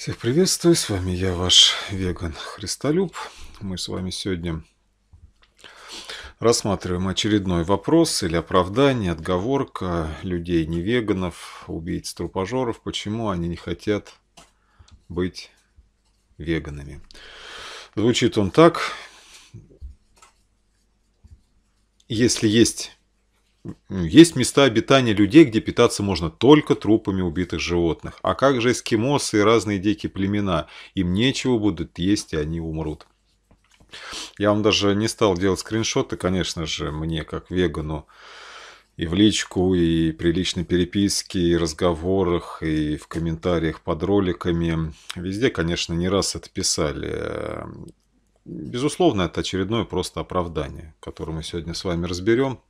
Всех приветствую, с вами я, ваш веган Христолюб. Мы с вами сегодня рассматриваем очередной вопрос или оправдание, отговорка людей не веганов, убийц, трупожоров. почему они не хотят быть веганами. Звучит он так. Если есть есть места обитания людей, где питаться можно только трупами убитых животных. А как же эскимосы и разные дикие племена? Им нечего будут есть, и они умрут. Я вам даже не стал делать скриншоты, конечно же, мне как вегану и в личку, и при личной переписке, и разговорах, и в комментариях под роликами. Везде, конечно, не раз это писали. Безусловно, это очередное просто оправдание, которое мы сегодня с вами разберем.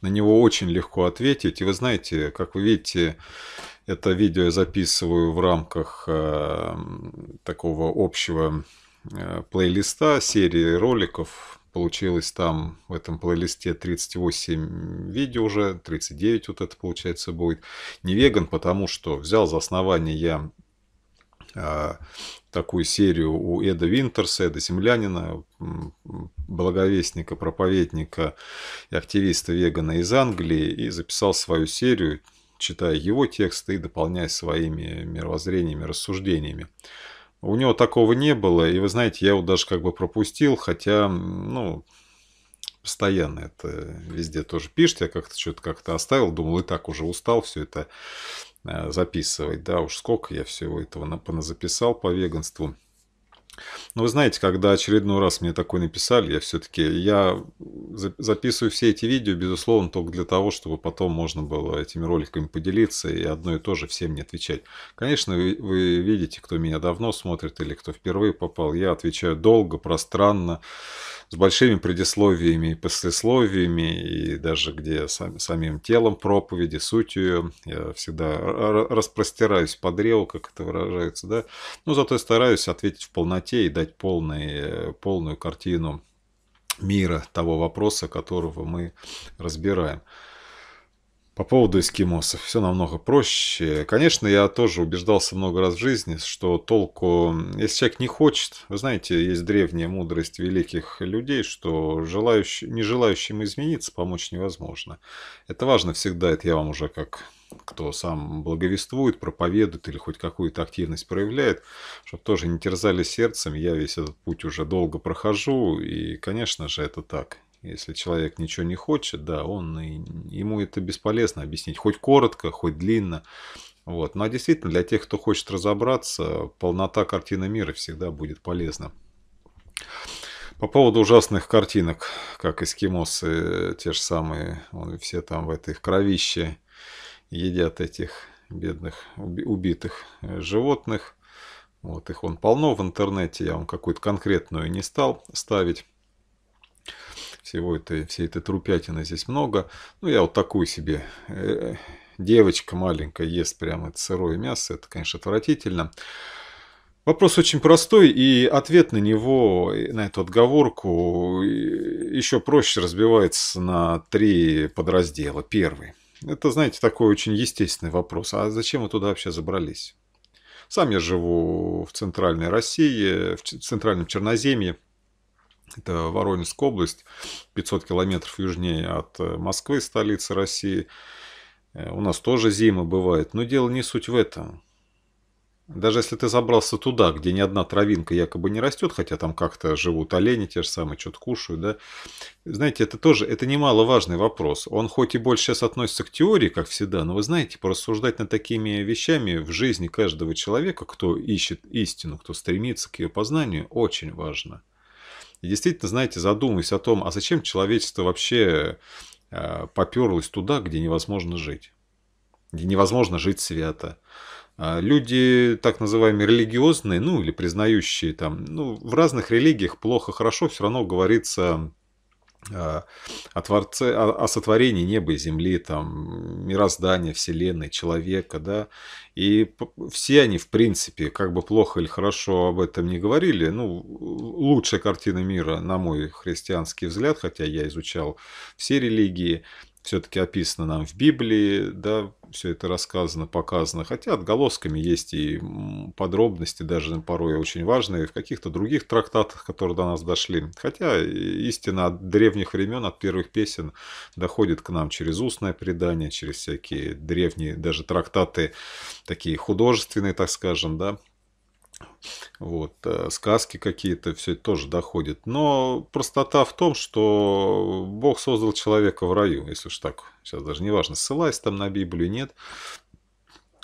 На него очень легко ответить. И вы знаете, как вы видите, это видео я записываю в рамках э, такого общего э, плейлиста, серии роликов. Получилось там в этом плейлисте 38 видео уже, 39 вот это получается будет. Не веган, потому что взял за основание я а, такую серию у Эда Винтерса, Эда Землянина, благовестника, проповедника и активиста вегана из Англии, и записал свою серию, читая его тексты и дополняя своими мировоззрениями, рассуждениями. У него такого не было, и вы знаете, я его даже как бы пропустил, хотя, ну, постоянно это везде тоже пишет. Я как-то что-то как-то оставил, думал, и так уже устал все это Э, записывать. Да, уж сколько я всего этого записал по веганству. Но вы знаете, когда очередной раз мне такой написали, я все-таки я записываю все эти видео, безусловно, только для того, чтобы потом можно было этими роликами поделиться и одно и то же всем не отвечать. Конечно, вы, вы видите, кто меня давно смотрит или кто впервые попал, я отвечаю долго, пространно с большими предисловиями и послесловиями, и даже где сам, самим телом проповеди, сутью. Я всегда распростираюсь по древу, как это выражается, да. Но зато я стараюсь ответить в полноте и дать полный, полную картину мира того вопроса, которого мы разбираем. По поводу эскимосов. Все намного проще. Конечно, я тоже убеждался много раз в жизни, что толку, если человек не хочет, вы знаете, есть древняя мудрость великих людей, что желающий, не желающим измениться помочь невозможно. Это важно всегда, это я вам уже как кто сам благовествует, проповедует или хоть какую-то активность проявляет, чтобы тоже не терзали сердцем. Я весь этот путь уже долго прохожу, и, конечно же, это так. Если человек ничего не хочет, да, он ему это бесполезно объяснить, хоть коротко, хоть длинно. Вот. Ну а действительно, для тех, кто хочет разобраться, полнота картины мира всегда будет полезна. По поводу ужасных картинок, как эскимосы, э, те же самые, вон, все там в этой кровище едят этих бедных убитых э, животных. Вот их он полно в интернете, я вам какую-то конкретную не стал ставить всего этой, всей этой трупятины здесь много. Ну, я вот такую себе э, девочка маленькая ест прямо это сырое мясо, это, конечно, отвратительно. Вопрос очень простой, и ответ на него, на эту отговорку, еще проще разбивается на три подраздела. Первый. Это, знаете, такой очень естественный вопрос. А зачем вы туда вообще забрались? Сам я живу в центральной России, в центральном Черноземье. Это Воронежская область, 500 километров южнее от э, Москвы, столицы России. Э, у нас тоже зимы бывает, но дело не суть в этом. Даже если ты забрался туда, где ни одна травинка якобы не растет, хотя там как-то живут олени те же самые, что-то кушают, да. Знаете, это тоже, это немаловажный вопрос. Он хоть и больше сейчас относится к теории, как всегда, но вы знаете, порассуждать над такими вещами в жизни каждого человека, кто ищет истину, кто стремится к ее познанию, очень важно. И действительно, знаете, задумываясь о том, а зачем человечество вообще э, поперлось туда, где невозможно жить, где невозможно жить свято. А люди, так называемые религиозные, ну или признающие там, ну в разных религиях плохо, хорошо, все равно говорится Э, о, творце, о, о сотворении неба и земли, там, мироздания, вселенной, человека, да, и все они, в принципе, как бы плохо или хорошо об этом не говорили, ну, лучшая картина мира, на мой христианский взгляд, хотя я изучал все религии, все-таки описано нам в Библии, да, все это рассказано, показано. Хотя отголосками есть и подробности, даже порой очень важные, в каких-то других трактатах, которые до нас дошли. Хотя истина от древних времен, от первых песен доходит к нам через устное предание, через всякие древние даже трактаты, такие художественные, так скажем, да, вот, э, сказки какие-то, все это тоже доходит. Но простота в том, что Бог создал человека в раю, если уж так, сейчас даже не важно, ссылаясь там на Библию, нет.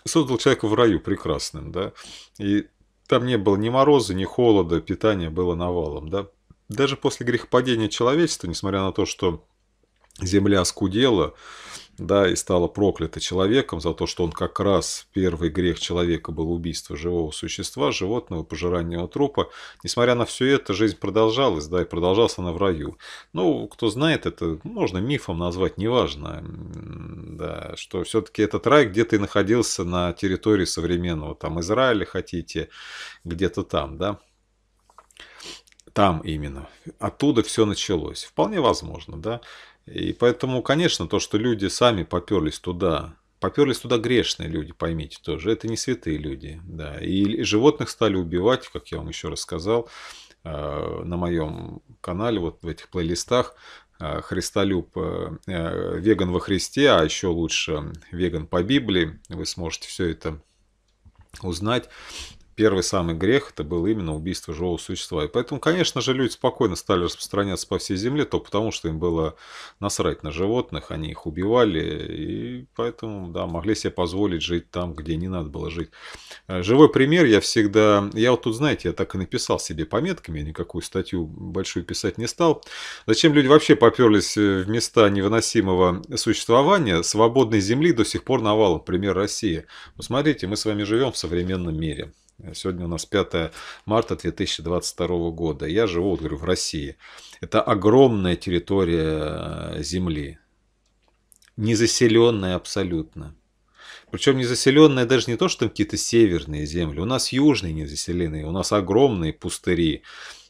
Создал человека в раю прекрасным, да. И там не было ни мороза, ни холода, питание было навалом, да. Даже после грехопадения человечества, несмотря на то, что земля скудела, да, и стала проклята человеком за то, что он как раз первый грех человека был убийство живого существа, животного, пожирание его трупа. Несмотря на все это, жизнь продолжалась, да, и продолжалась она в раю. Ну, кто знает, это можно мифом назвать, неважно, да, что все-таки этот рай где-то и находился на территории современного, там, Израиля, хотите, где-то там, да там именно. Оттуда все началось. Вполне возможно, да. И поэтому, конечно, то, что люди сами поперлись туда, поперлись туда грешные люди, поймите тоже, это не святые люди, да. И животных стали убивать, как я вам еще рассказал, э, на моем канале, вот в этих плейлистах, э, Христолюб, э, веган во Христе, а еще лучше веган по Библии, вы сможете все это узнать первый самый грех это было именно убийство живого существа. И поэтому, конечно же, люди спокойно стали распространяться по всей земле, то потому что им было насрать на животных, они их убивали, и поэтому, да, могли себе позволить жить там, где не надо было жить. Э, живой пример я всегда, я вот тут, знаете, я так и написал себе пометками, я никакую статью большую писать не стал. Зачем люди вообще поперлись э, в места невыносимого существования, свободной земли до сих пор навалом, пример России. Посмотрите, мы с вами живем в современном мире. Сегодня у нас 5 марта 2022 года. Я живу, вот, говорю, в России. Это огромная территория э, земли. Незаселенная абсолютно. Причем незаселенная даже не то, что там какие-то северные земли. У нас южные незаселенные, у нас огромные пустыри.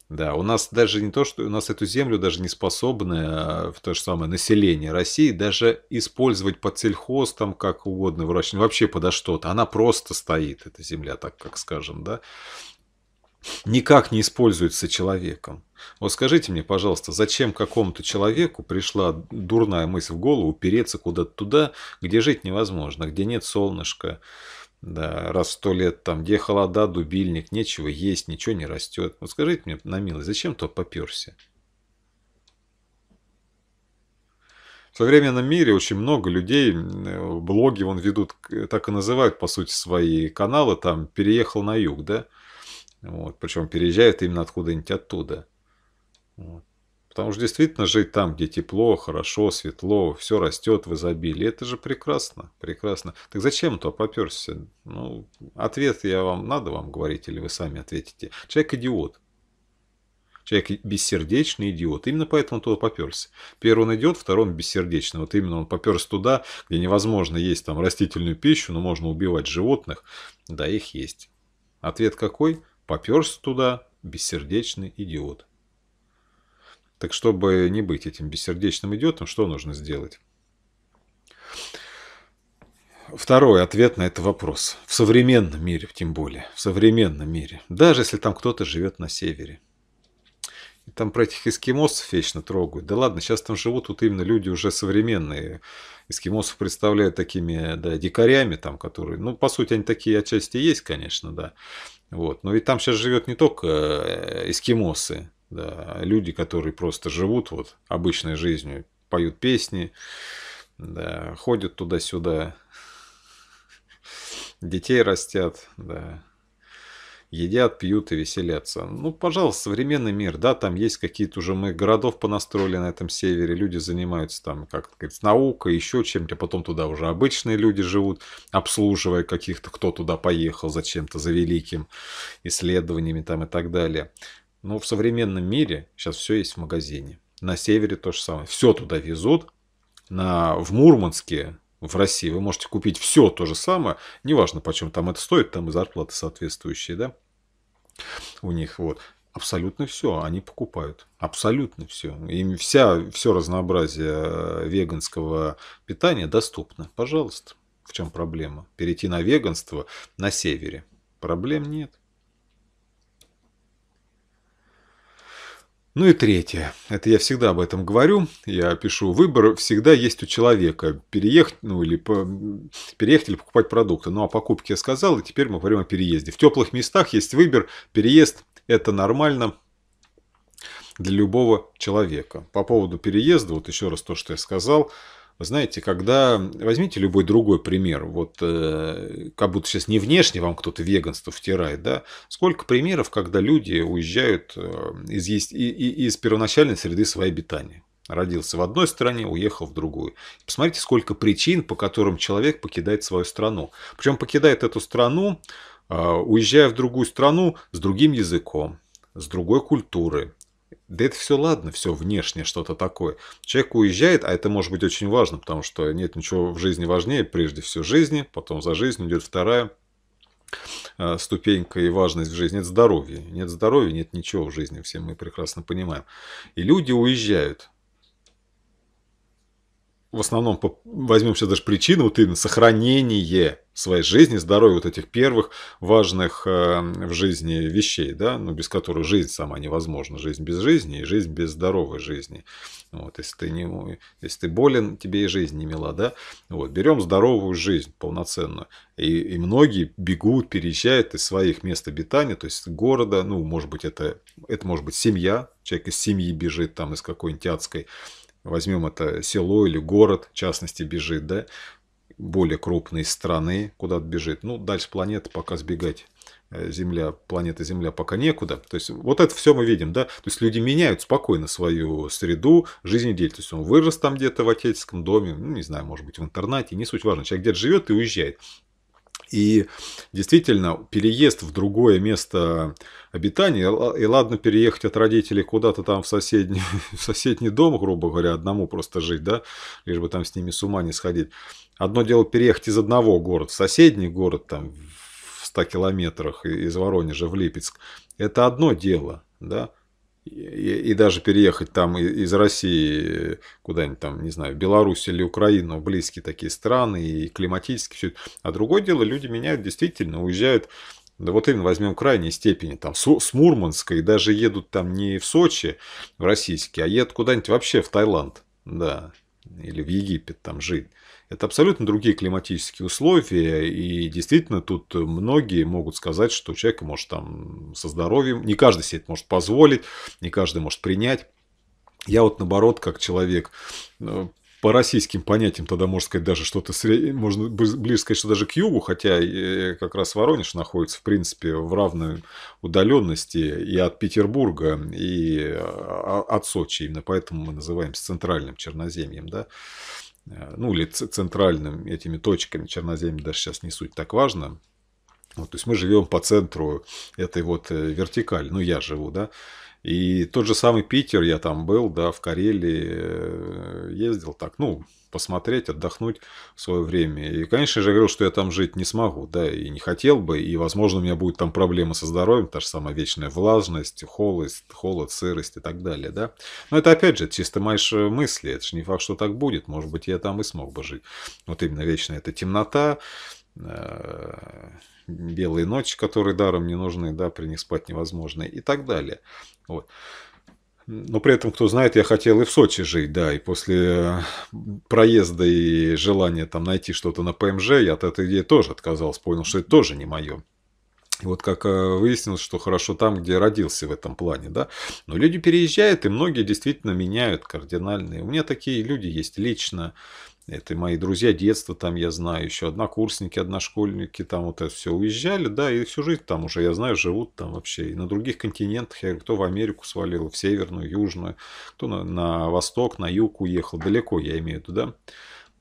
Да, у нас даже не то, что у нас эту землю даже не способны а, в то же самое население России даже использовать под сельхоз там как угодно выращивать, вообще подо что-то. Она просто стоит, эта земля, так как скажем, да никак не используется человеком. Вот скажите мне, пожалуйста, зачем какому-то человеку пришла дурная мысль в голову упереться куда-то туда, где жить невозможно, где нет солнышка, да, раз сто лет там, где холода, дубильник, нечего есть, ничего не растет. Вот скажите мне на милость, зачем то поперся? В современном мире очень много людей, блоги вон ведут, так и называют, по сути, свои каналы, там, переехал на юг, да? Вот, причем переезжают именно откуда-нибудь оттуда. Вот. Потому что действительно жить там, где тепло, хорошо, светло, все растет в изобилии, это же прекрасно, прекрасно. Так зачем то поперся? Ну, ответ я вам, надо вам говорить или вы сами ответите. Человек идиот. Человек бессердечный идиот. Именно поэтому туда поперся. Первый он идет, второй он бессердечный. Вот именно он поперся туда, где невозможно есть там растительную пищу, но можно убивать животных. Да, их есть. Ответ какой? Поперся туда, бессердечный идиот. Так чтобы не быть этим бессердечным идиотом, что нужно сделать? Второй ответ на этот вопрос. В современном мире, тем более, в современном мире. Даже если там кто-то живет на севере. И там про этих эскимосов вечно трогают. Да ладно, сейчас там живут вот именно люди уже современные. Эскимосов представляют такими, да, дикарями там, которые... Ну, по сути, они такие отчасти есть, конечно, да. Вот. Но ведь там сейчас живет не только э, эскимосы, да, люди, которые просто живут вот обычной жизнью, поют песни, да, ходят туда-сюда, детей растят, да, едят, пьют и веселятся. Ну, пожалуйста, современный мир, да, там есть какие-то уже мы городов понастроили на этом севере, люди занимаются там, как сказать наукой, еще чем-то, а потом туда уже обычные люди живут, обслуживая каких-то, кто туда поехал зачем-то, за великим исследованиями там и так далее. Но в современном мире сейчас все есть в магазине. На севере то же самое. Все туда везут. На, в Мурманске, в России, вы можете купить все то же самое. Неважно, почем там это стоит, там и зарплаты соответствующие, да? У них вот. Абсолютно все они покупают. Абсолютно все. Им вся, все разнообразие э, веганского питания доступно. Пожалуйста. В чем проблема? Перейти на веганство на севере. Проблем нет. Ну и третье. Это я всегда об этом говорю. Я пишу, выбор всегда есть у человека. Переехать, ну, или по... переехать или покупать продукты. Ну, о а покупке я сказал, и теперь мы говорим о переезде. В теплых местах есть выбор. Переезд – это нормально для любого человека. По поводу переезда, вот еще раз то, что я сказал – вы знаете, когда... Возьмите любой другой пример. Вот э, как будто сейчас не внешне вам кто-то веганство втирает, да? Сколько примеров, когда люди уезжают э, из, из, из первоначальной среды своей обитания. Родился в одной стране, уехал в другую. Посмотрите, сколько причин, по которым человек покидает свою страну. Причем покидает эту страну, э, уезжая в другую страну с другим языком, с другой культуры, да это все ладно, все внешнее, что-то такое. Человек уезжает, а это может быть очень важно, потому что нет ничего в жизни важнее, прежде всего жизни, потом за жизнь идет вторая э, ступенька и важность в жизни – Нет здоровья, Нет здоровья, нет ничего в жизни, все мы прекрасно понимаем. И люди уезжают, в основном по, возьмем сейчас даже причину, вот именно сохранение своей жизни, здоровья вот этих первых важных э, в жизни вещей, да, ну, без которых жизнь сама невозможна, жизнь без жизни и жизнь без здоровой жизни. Вот, если ты, не, если ты болен, тебе и жизнь не мила, да. Вот, берем здоровую жизнь полноценную. И, и многие бегут, переезжают из своих мест обитания, то есть города, ну, может быть, это, это может быть семья, человек из семьи бежит там из какой-нибудь адской возьмем это село или город, в частности, бежит, да, более крупные страны куда-то бежит. Ну, дальше планеты пока сбегать э, Земля, планета Земля пока некуда. То есть, вот это все мы видим, да. То есть, люди меняют спокойно свою среду, жизнедеятельность. Он вырос там где-то в отеческом доме, ну, не знаю, может быть, в интернате, не суть важно. Человек где-то живет и уезжает. И действительно, переезд в другое место обитания, и ладно переехать от родителей куда-то там в соседний, в соседний дом, грубо говоря, одному просто жить, да, лишь бы там с ними с ума не сходить. Одно дело переехать из одного города в соседний город, там, в 100 километрах из Воронежа в Липецк. Это одно дело, да, и, и даже переехать там из России куда-нибудь там, не знаю, в Беларусь или Украину, близкие такие страны и климатически все. А другое дело, люди меняют действительно, уезжают да вот именно возьмем крайней степени, там, с, с Мурманска, и даже едут там не в Сочи, в российский, а едут куда-нибудь вообще в Таиланд, да, или в Египет там жить. Это абсолютно другие климатические условия, и действительно тут многие могут сказать, что человек может там со здоровьем, не каждый себе это может позволить, не каждый может принять. Я вот наоборот, как человек, э, по российским понятиям тогда можно сказать даже что-то сред... можно ближе сказать, что даже к югу, хотя э, как раз Воронеж находится в принципе в равной удаленности и от Петербурга, и э, от Сочи. Именно поэтому мы называемся центральным Черноземьем. Да? Э, ну или центральными этими точками, черноземья даже сейчас не суть так важно. Вот, то есть мы живем по центру этой вот э, вертикали, ну я живу, да, и тот же самый Питер, я там был, да, в Карелии э, ездил так, ну, посмотреть, отдохнуть в свое время. И, конечно же, я говорил, что я там жить не смогу, да, и не хотел бы, и, возможно, у меня будет там проблемы со здоровьем, та же самая вечная влажность, холость, холод, сырость и так далее, да. Но это, опять же, чисто мои мысли, это же не факт, что так будет, может быть, я там и смог бы жить. Вот именно вечная эта темнота, э, белые ночи, которые даром не нужны, да, при них спать невозможно и так далее. Вот. Но при этом, кто знает, я хотел и в Сочи жить, да, и после э, проезда и желания там найти что-то на ПМЖ, я от этой идеи тоже отказался, понял, что это тоже не мое. И вот как э, выяснилось, что хорошо там, где родился в этом плане, да. Но люди переезжают, и многие действительно меняют кардинальные. У меня такие люди есть лично. Это мои друзья детства, там я знаю, еще однокурсники, одношкольники, там вот это все уезжали, да, и всю жизнь там уже, я знаю, живут там вообще. И на других континентах, я говорю, кто в Америку свалил, в Северную, Южную, кто на, на Восток, на Юг уехал, далеко я имею в виду, да.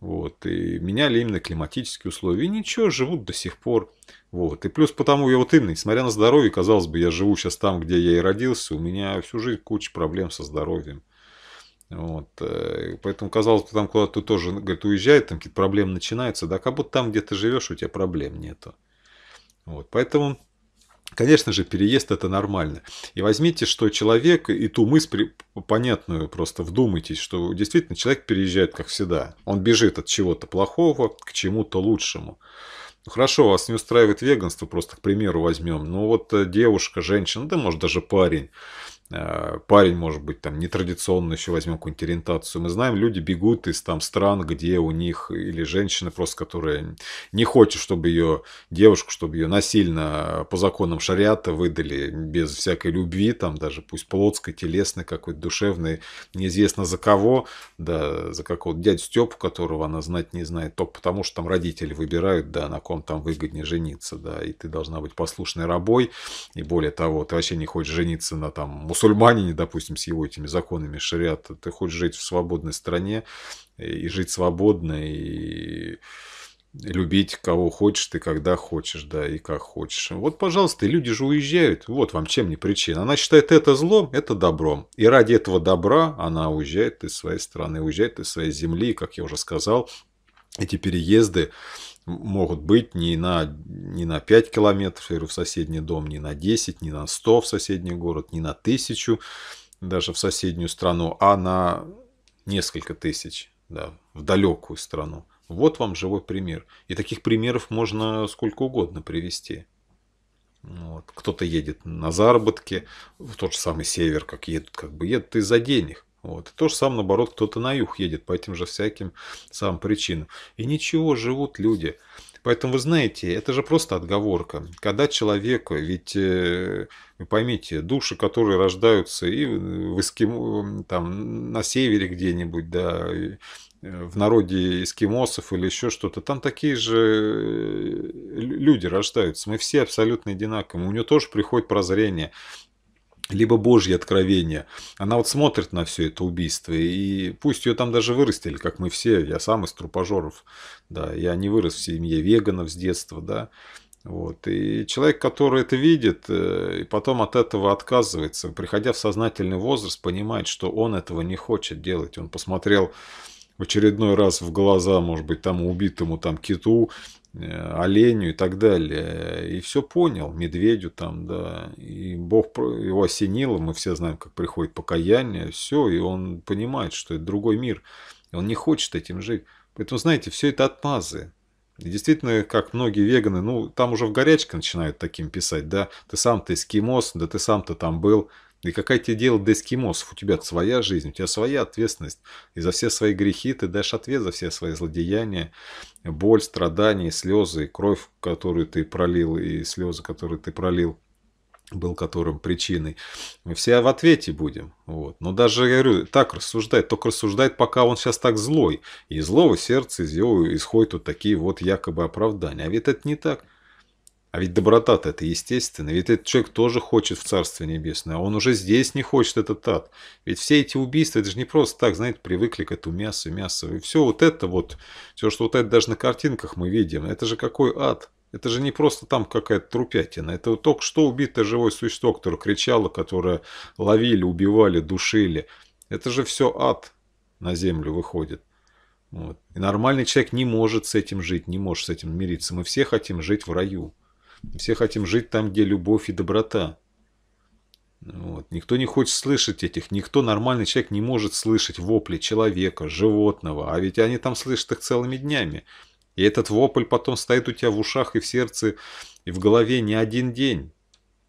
Вот, и меняли именно климатические условия. И ничего, живут до сих пор. Вот. И плюс потому я вот именно, несмотря на здоровье, казалось бы, я живу сейчас там, где я и родился, у меня всю жизнь куча проблем со здоровьем. Вот. Э, поэтому, казалось бы, там куда-то тоже, говорит, уезжает, там какие-то проблемы начинаются, да, как будто там, где ты живешь, у тебя проблем нету. Вот. Поэтому, конечно же, переезд это нормально. И возьмите, что человек, и ту мысль понятную просто вдумайтесь, что действительно человек переезжает, как всегда. Он бежит от чего-то плохого к чему-то лучшему. Ну, хорошо, вас не устраивает веганство, просто, к примеру, возьмем. Ну вот э, девушка, женщина, да может даже парень, Э, парень, может быть, там нетрадиционно еще возьмем какую-нибудь ориентацию. Мы знаем, люди бегут из там стран, где у них или женщины просто, которые не хочет, чтобы ее девушку, чтобы ее насильно по законам шариата выдали без всякой любви, там даже пусть плотской, телесной, какой-то душевной, неизвестно за кого, да, за какого-то дядю Степу, которого она знать не знает, только потому, что там родители выбирают, да, на ком там выгоднее жениться, да, и ты должна быть послушной рабой, и более того, ты вообще не хочешь жениться на там мусульманине, допустим, с его этими законами шариата, ты хочешь жить в свободной стране э, и жить свободно, и любить кого хочешь ты, когда хочешь, да, и как хочешь. Вот, пожалуйста, и люди же уезжают. Вот вам чем не причина. Она считает это злом, это добром. И ради этого добра она уезжает из своей страны, уезжает из своей земли, как я уже сказал, эти переезды могут быть не на, не на 5 километров в соседний дом, не на 10, не на 100 в соседний город, не на 1000 даже в соседнюю страну, а на несколько тысяч да, в далекую страну. Вот вам живой пример. И таких примеров можно сколько угодно привести. Вот. Кто-то едет на заработки, в тот же самый север, как едут, как бы едут из-за денег. Вот. И то же самое, наоборот, кто-то на юг едет по этим же всяким самым причинам. И ничего, живут люди. Поэтому вы знаете, это же просто отговорка. Когда человеку, ведь э, поймите, души, которые рождаются и в эскимо, там, на севере где-нибудь, да, э, в народе эскимосов или еще что-то, там такие же э, люди рождаются. Мы все абсолютно одинаковые. У него тоже приходит прозрение либо Божье откровение. Она вот смотрит на все это убийство, и пусть ее там даже вырастили, как мы все, я сам из трупожоров, да, я не вырос в семье веганов с детства, да, вот. И человек, который это видит, э, и потом от этого отказывается, приходя в сознательный возраст, понимает, что он этого не хочет делать. Он посмотрел в очередной раз в глаза, может быть, там убитому там киту, Э, оленю и так далее. И все понял, медведю там, да. И Бог его осенило, мы все знаем, как приходит покаяние, все, и он понимает, что это другой мир. И он не хочет этим жить. Поэтому, знаете, все это отмазы. И действительно, как многие веганы, ну, там уже в горячке начинают таким писать, да, ты сам-то эскимос, да ты сам-то там был и какая тебе дело до эскимосов? У тебя своя жизнь, у тебя своя ответственность. И за все свои грехи ты дашь ответ за все свои злодеяния, боль, страдания, слезы, кровь, которую ты пролил, и слезы, которые ты пролил был которым причиной. Мы все в ответе будем. Вот. Но даже, я говорю, так рассуждает, только рассуждает, пока он сейчас так злой. И злого сердца, из его исходят вот такие вот якобы оправдания. А ведь это не так. А ведь доброта-то это естественно. Ведь этот человек тоже хочет в Царствие Небесное. А он уже здесь не хочет этот ад. Ведь все эти убийства, это же не просто так, знаете, привыкли к этому мясу, мясу И все вот это вот, все, что вот это даже на картинках мы видим, это же какой ад. Это же не просто там какая-то трупятина. Это вот только что убитое живое существо, которое кричало, которое ловили, убивали, душили. Это же все ад на землю выходит. Вот. И нормальный человек не может с этим жить, не может с этим мириться. Мы все хотим жить в раю. Все хотим жить там, где любовь и доброта. Вот. Никто не хочет слышать этих, никто нормальный человек не может слышать вопли человека, животного, а ведь они там слышат их целыми днями. И этот вопль потом стоит у тебя в ушах и в сердце, и в голове не один день.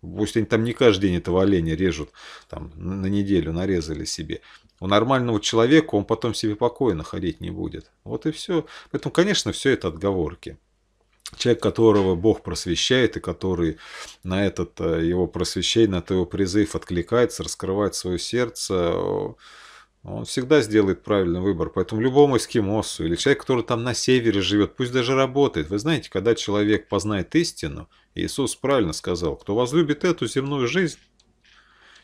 Пусть они там не каждый день этого оленя режут, там на неделю нарезали себе. У нормального человека он потом себе покойно ходить не будет. Вот и все. Поэтому, конечно, все это отговорки человек, которого Бог просвещает, и который на этот э, его просвещение, на этот его призыв откликается, раскрывает свое сердце, он всегда сделает правильный выбор. Поэтому любому эскимосу или человек, который там на севере живет, пусть даже работает. Вы знаете, когда человек познает истину, Иисус правильно сказал, кто возлюбит эту земную жизнь,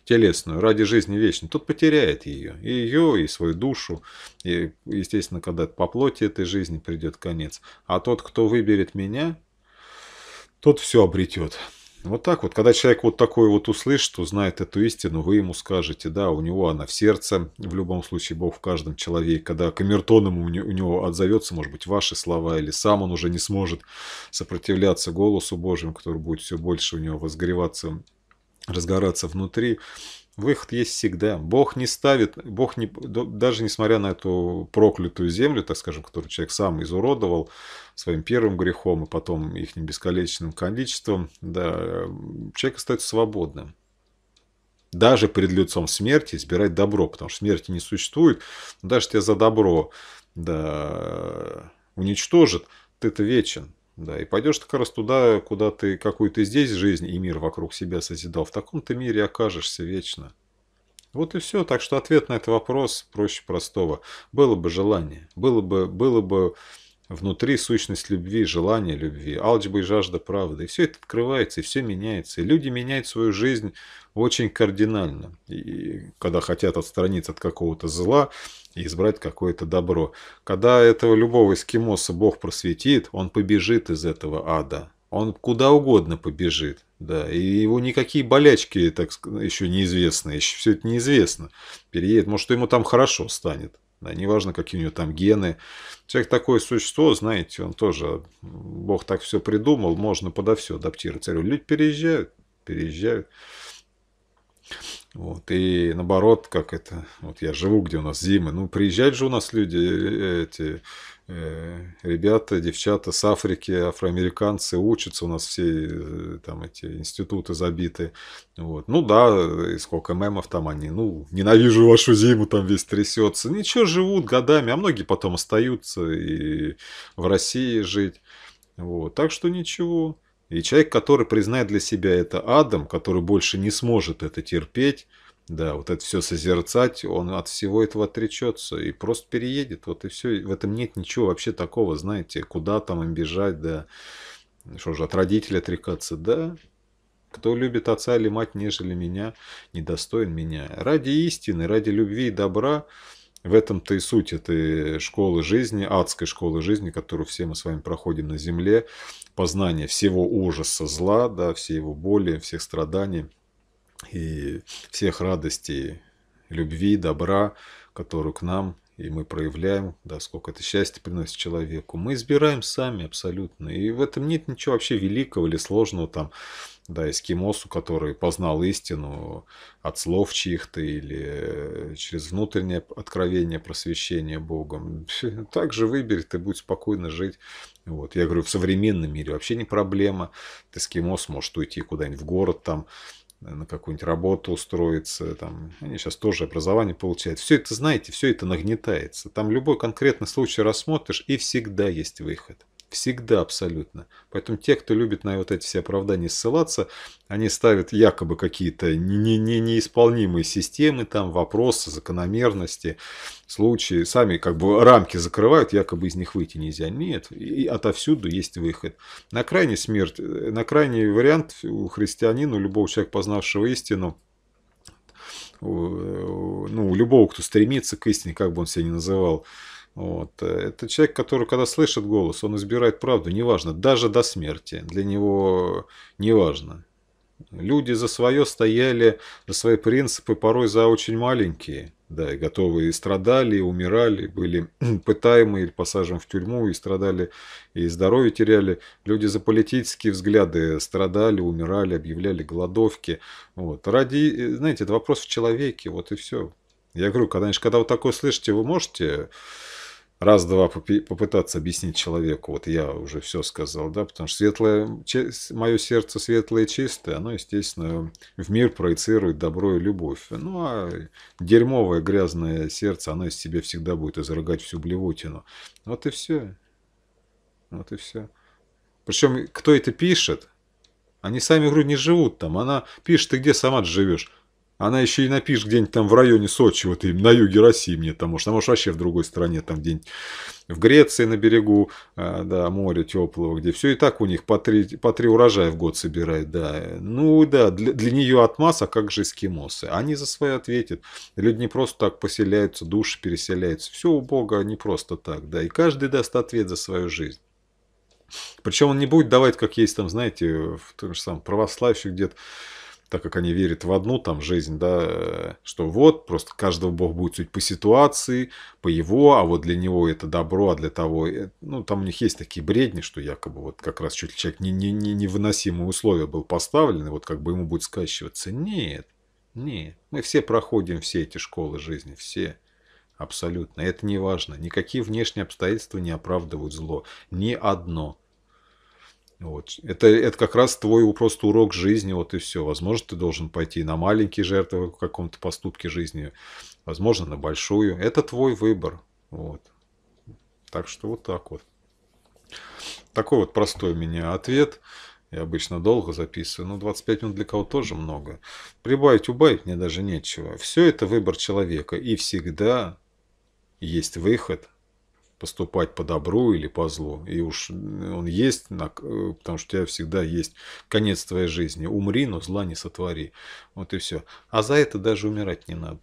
телесную ради жизни вечной, тот потеряет ее. И ее, и свою душу. И, естественно, когда по плоти этой жизни придет конец. А тот, кто выберет меня, тот все обретет. Вот так вот, когда человек вот такой вот услышит, узнает эту истину, вы ему скажете, да, у него она в сердце, в любом случае Бог в каждом человеке, когда камертоном у него отзовется, может быть, ваши слова, или сам он уже не сможет сопротивляться голосу Божьему, который будет все больше у него возгореваться разгораться внутри. Выход есть всегда. Бог не ставит, Бог не, даже несмотря на эту проклятую землю, так скажем, которую человек сам изуродовал своим первым грехом и потом их бесконечным количеством, да, человек остается свободным. Даже перед лицом смерти избирать добро, потому что смерти не существует. Даже тебя за добро да, уничтожит, ты-то вечен. Да, и пойдешь как раз туда, куда ты, какую то здесь жизнь и мир вокруг себя созидал, в таком ты мире окажешься вечно. Вот и все. Так что ответ на этот вопрос проще простого. Было бы желание, было бы, было бы Внутри сущность любви, желание любви, алчба и жажда правды. И все это открывается, и все меняется. И люди меняют свою жизнь очень кардинально. И когда хотят отстраниться от какого-то зла и избрать какое-то добро. Когда этого любого эскимоса Бог просветит, он побежит из этого ада. Он куда угодно побежит. Да, и его никакие болячки так, еще неизвестны, еще все это неизвестно. Переедет, может, ему там хорошо станет. Да, неважно, какие у него там гены. Человек такое существо, знаете, он тоже, Бог так все придумал, можно подо все адаптироваться. Люди переезжают, переезжают. Вот, и наоборот, как это, вот я живу, где у нас зимы, ну, приезжают же у нас люди э, эти Э, ребята, девчата с Африки, афроамериканцы учатся, у нас все э, там эти институты забиты. Вот. Ну да, и сколько мемов там они, ну, ненавижу вашу зиму, там весь трясется. Ничего, живут годами, а многие потом остаются и в России жить. Вот. Так что ничего. И человек, который признает для себя это адом, который больше не сможет это терпеть, да, вот это все созерцать, он от всего этого отречется и просто переедет, вот и все. В этом нет ничего вообще такого, знаете, куда там им бежать, да, что же, от родителей отрекаться, да. Кто любит отца или мать, нежели меня, недостоин меня. Ради истины, ради любви и добра, в этом-то и суть этой школы жизни, адской школы жизни, которую все мы с вами проходим на земле, познание всего ужаса зла, да, все его боли, всех страданий – и всех радостей, любви, добра, которую к нам и мы проявляем, да, сколько это счастья приносит человеку. Мы избираем сами абсолютно. И в этом нет ничего вообще великого или сложного там, да, эскимосу, который познал истину от слов чьих-то или через внутреннее откровение, просвещение Богом. так же выберет и будет спокойно жить. Вот. Я говорю, в современном мире вообще не проблема. Ты эскимос может уйти куда-нибудь в город там, Э, на какую-нибудь работу устроиться, там, они сейчас тоже образование получают. Все это, знаете, все это нагнетается. Там любой конкретный случай рассмотришь, и всегда есть выход. Всегда абсолютно. Поэтому те, кто любит на вот эти все оправдания ссылаться, они ставят якобы какие-то не, не, неисполнимые системы, там вопросы, закономерности, случаи. Сами как бы рамки закрывают, якобы из них выйти нельзя. Нет, и отовсюду есть выход. На крайний смерть, э, на крайний вариант у христианина, у любого человека, познавшего истину, э, ну, у любого, кто стремится к истине, как бы он себя ни называл, вот. Это человек, который, когда слышит голос, он избирает правду, неважно, даже до смерти. Для него неважно. Люди за свое стояли, за свои принципы, порой за очень маленькие. Да, и готовые и страдали, и умирали, были пытаемы или посажены в тюрьму, и страдали, и здоровье теряли. Люди за политические взгляды страдали, умирали, объявляли голодовки. Вот. Ради, знаете, это вопрос в человеке, вот и все. Я говорю, конечно, когда вы такое слышите, вы можете раз-два попытаться объяснить человеку, вот я уже все сказал, да, потому что светлое, мое сердце светлое и чистое, оно, естественно, в мир проецирует добро и любовь. Ну, а дерьмовое, грязное сердце, оно из себя всегда будет изрыгать всю блевотину. Вот и все. Вот и все. Причем, кто это пишет, они сами вроде не живут там. Она пишет, ты где сама живешь? Она еще и напишет где-нибудь там в районе Сочи, вот на юге России мне там, может, она может вообще в другой стране, там где-нибудь в Греции на берегу, а, да, моря теплого, где все и так у них по три, по три урожая в год собирает, да. Ну да, для, для нее отмаз, а как же эскимосы? Они за свои ответят. Люди не просто так поселяются, души переселяются. Все у Бога а не просто так, да. И каждый даст ответ за свою жизнь. Причем он не будет давать, как есть там, знаете, в том же самом православии где-то, так как они верят в одну там жизнь, да, что вот, просто каждого бог будет судить по ситуации, по его, а вот для него это добро, а для того, э, ну, там у них есть такие бредни, что якобы вот как раз чуть ли человек не, не, не невыносимые условия был поставлен, и вот как бы ему будет скачиваться. Нет, нет, мы все проходим все эти школы жизни, все. Абсолютно. Это не важно. Никакие внешние обстоятельства не оправдывают зло. Ни одно. Ну вот. Это, это как раз твой просто урок жизни, вот и все. Возможно, ты должен пойти на маленькие жертвы в каком-то поступке жизни, возможно, на большую. Это твой выбор. Вот. Так что вот так вот. Такой вот простой у меня ответ. Я обычно долго записываю, но 25 минут для кого тоже много. Прибавить, убавить мне даже нечего. Все это выбор человека. И всегда есть выход поступать по добру или по злу. И уж он есть, э, потому что у тебя всегда есть конец твоей жизни. Умри, но зла не сотвори. Вот и все. А за это даже умирать не надо.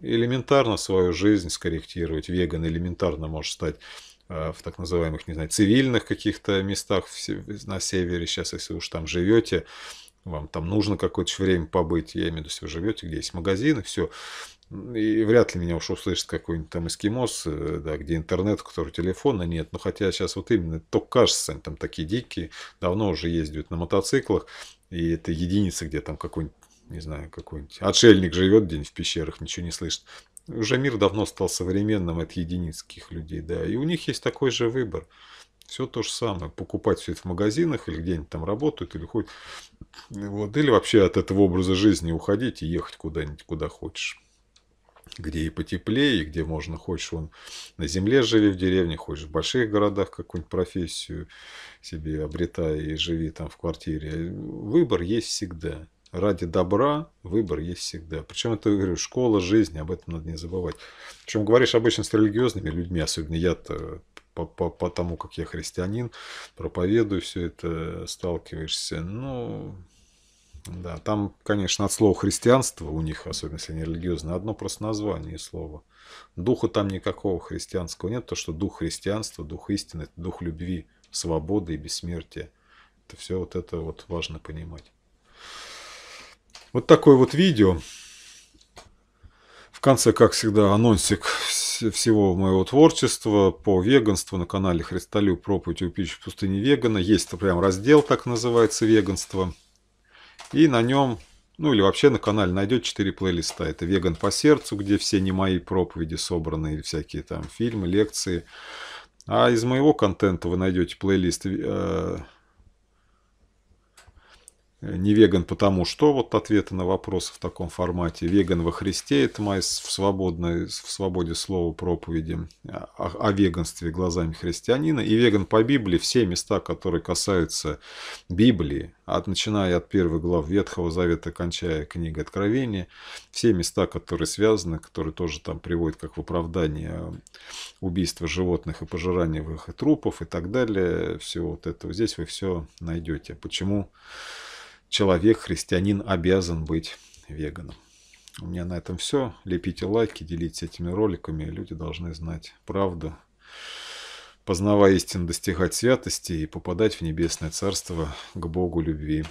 Элементарно свою жизнь скорректировать. Веган элементарно может стать э, в так называемых, не знаю, цивильных каких-то местах на севере сейчас, если уж там живете, вам там нужно какое-то время побыть, я имею в виду, если вы живете, где есть магазины, все. И вряд ли меня уж услышит какой-нибудь там эскимос, э, да, где интернет, у которого телефона нет. Но ну, хотя сейчас вот именно, только кажется, они там такие дикие, давно уже ездят на мотоциклах, и это единица, где там какой-нибудь, не знаю, какой-нибудь отшельник живет день в пещерах, ничего не слышит. Уже мир давно стал современным от единиц людей, да, и у них есть такой же выбор. Все то же самое. Покупать все это в магазинах или где-нибудь там работают, или ходят. Вот, или вообще от этого образа жизни уходить и ехать куда-нибудь, куда хочешь. Где и потеплее, и где можно, хочешь, он на земле живи в деревне, хочешь в больших городах какую-нибудь профессию себе обретай и живи там в квартире. Выбор есть всегда ради добра выбор есть всегда. Причем это, говорю, школа жизни, об этом надо не забывать. Причем говоришь обычно с религиозными людьми, особенно я по, по, по тому, как я христианин, проповедую все это, сталкиваешься. Ну, да, там, конечно, от слова христианство у них, особенно если они религиозные, одно просто название и слово. Духа там никакого христианского нет, то, что дух христианства, дух истины, дух любви, свободы и бессмертия. Это все вот это вот важно понимать. Вот такое вот видео. В конце, как всегда, анонсик всего моего творчества по веганству на канале Христолю проповедь у пищи в пустыне вегана. Есть прям раздел, так называется, веганство. И на нем, ну или вообще на канале найдет 4 плейлиста. Это «Веган по сердцу», где все не мои проповеди собраны, всякие там фильмы, лекции. А из моего контента вы найдете плейлист э, Э, не веган потому что, вот ответы на вопросы в таком формате, веган во Христе, это моя в, свободной, в свободе слова проповеди а, о, о веганстве глазами христианина, и веган по Библии, все места, которые касаются Библии, от, начиная от первой глав Ветхого Завета, кончая книгой Откровения, все места, которые связаны, которые тоже там приводят как в оправдание э, убийства животных и пожирания их и трупов и так далее, все вот этого, здесь вы все найдете. Почему? человек, христианин обязан быть веганом. У меня на этом все. Лепите лайки, делитесь этими роликами. Люди должны знать правду. Познавая истину, достигать святости и попадать в небесное царство к Богу любви.